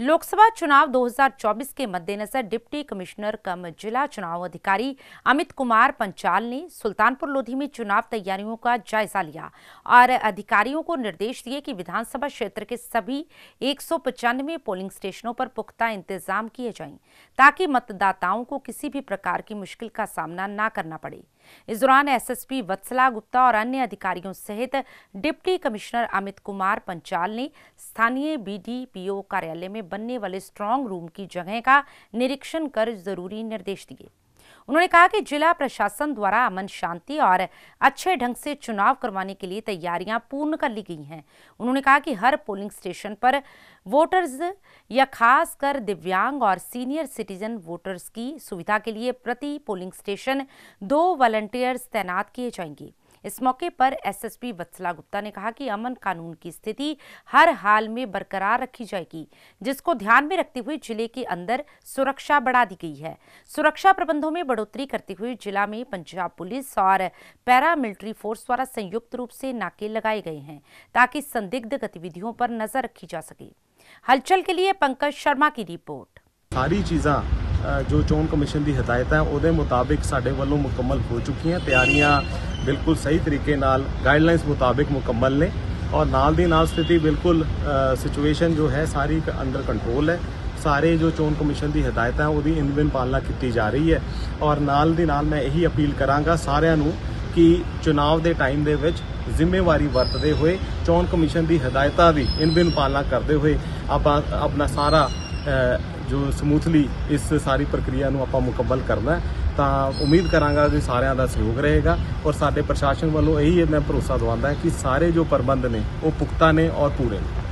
लोकसभा चुनाव 2024 के मद्देनजर डिप्टी कमिश्नर कम जिला चुनाव अधिकारी अमित कुमार पंचाल ने सुल्तानपुर लोधी में चुनाव तैयारियों का जायजा लिया और अधिकारियों को निर्देश दिए कि विधानसभा क्षेत्र के सभी एक पोलिंग स्टेशनों पर पुख्ता इंतजाम किए जाएं ताकि मतदाताओं को किसी भी प्रकार की मुश्किल का सामना न करना पड़े इस दौरान एसएसपी वत्सला गुप्ता और अन्य अधिकारियों सहित डिप्टी कमिश्नर अमित कुमार पंचाल ने स्थानीय बीडीपीओ कार्यालय में बनने वाले स्ट्रांग रूम की जगह का निरीक्षण कर जरूरी निर्देश दिए उन्होंने कहा कि जिला प्रशासन द्वारा अमन शांति और अच्छे ढंग से चुनाव करवाने के लिए तैयारियां पूर्ण कर ली गई हैं उन्होंने कहा कि हर पोलिंग स्टेशन पर वोटर्स या खासकर दिव्यांग और सीनियर सिटीजन वोटर्स की सुविधा के लिए प्रति पोलिंग स्टेशन दो वॉलंटियर्स तैनात किए जाएंगे इस मौके पर एसएसपी वत्सला गुप्ता ने कहा कि अमन कानून की स्थिति हर हाल में बरकरार रखी जाएगी जिसको ध्यान में रखते हुए जिले के अंदर सुरक्षा बढ़ा दी गई है सुरक्षा प्रबंधों में बढ़ोतरी करते हुए जिला में पंजाब पुलिस और पैरामिलिट्री फोर्स द्वारा संयुक्त रूप से नाके लगाए गए हैं ताकि संदिग्ध गतिविधियों पर नजर रखी जा सके हलचल के लिए पंकज शर्मा की रिपोर्ट सारी चीज़ा ਜੋ ਚੋਣ ਕਮਿਸ਼ਨ ਦੀ ਹਦਾਇਤ ਹੈ ਉਹਦੇ ਮੁਤਾਬਿਕ ਸਾਡੇ ਵੱਲੋਂ ਮੁਕੰਮਲ ਹੋ ਚੁੱਕੀਆਂ ਤਿਆਰੀਆਂ ਬਿਲਕੁਲ ਸਹੀ ਤਰੀਕੇ ਨਾਲ ਗਾਈਡਲਾਈਨਸ ਮੁਤਾਬਿਕ ਮੁਕੰਮਲ ਨੇ ਔਰ ਨਾਲ ਦੀ ਨਾਲ ਸਥਿਤੀ ਬਿਲਕੁਲ ਸਿਚੁਏਸ਼ਨ ਜੋ ਹੈ ਸਾਰੀ ਅੰਦਰ ਕੰਟਰੋਲ ਹੈ ਸਾਰੇ ਜੋ ਚੋਣ ਕਮਿਸ਼ਨ ਦੀ ਹਦਾਇਤਾਂ ਉਹਦੀ ਇਨਵਿਨ ਪਾਲਣਾ ਕੀਤੀ ਜਾ ਰਹੀ ਹੈ ਔਰ ਨਾਲ ਦੀ ਨਾਲ ਮੈਂ ਇਹੀ ਅਪੀਲ ਕਰਾਂਗਾ ਸਾਰਿਆਂ ਨੂੰ ਕਿ ਚੋਣਾਂ ਦੇ ਟਾਈਮ ਦੇ ਵਿੱਚ ਜ਼ਿੰਮੇਵਾਰੀ ਵਰਤਦੇ ਹੋਏ ਚੋਣ ਕਮਿਸ਼ਨ ਦੀ ਹਦਾਇਤਾਂ ਵੀ ਇਨਵਿਨ ਪਾਲਣਾ ਕਰਦੇ ਹੋਏ ਆਪਾਂ ਆਪਣਾ ਸਾਰਾ ਜੋ ਸਮੂਥਲੀ ਇਸ ਸਾਰੀ ਪ੍ਰਕਿਰਿਆ ਨੂੰ ਆਪਾਂ ਮੁਕੰਮਲ ਕਰਨਾ ਤਾਂ ਉਮੀਦ ਕਰਾਂਗਾ ਕਿ ਸਾਰਿਆਂ ਦਾ ਸਹਿਯੋਗ ਰਹੇਗਾ ਔਰ ਸਾਡੇ ਪ੍ਰਸ਼ਾਸਨ ਵੱਲੋਂ ਇਹੀ ਮੈਂ ਭਰੋਸਾ ਦਵਾਉਂਦਾ ਕਿ ਸਾਰੇ ਜੋ ਪ੍ਰਬੰਧ ਨੇ ਉਹ ਪੁਖਤਾ ਨੇ ਔਰ ਪੂਰੇ ਨੇ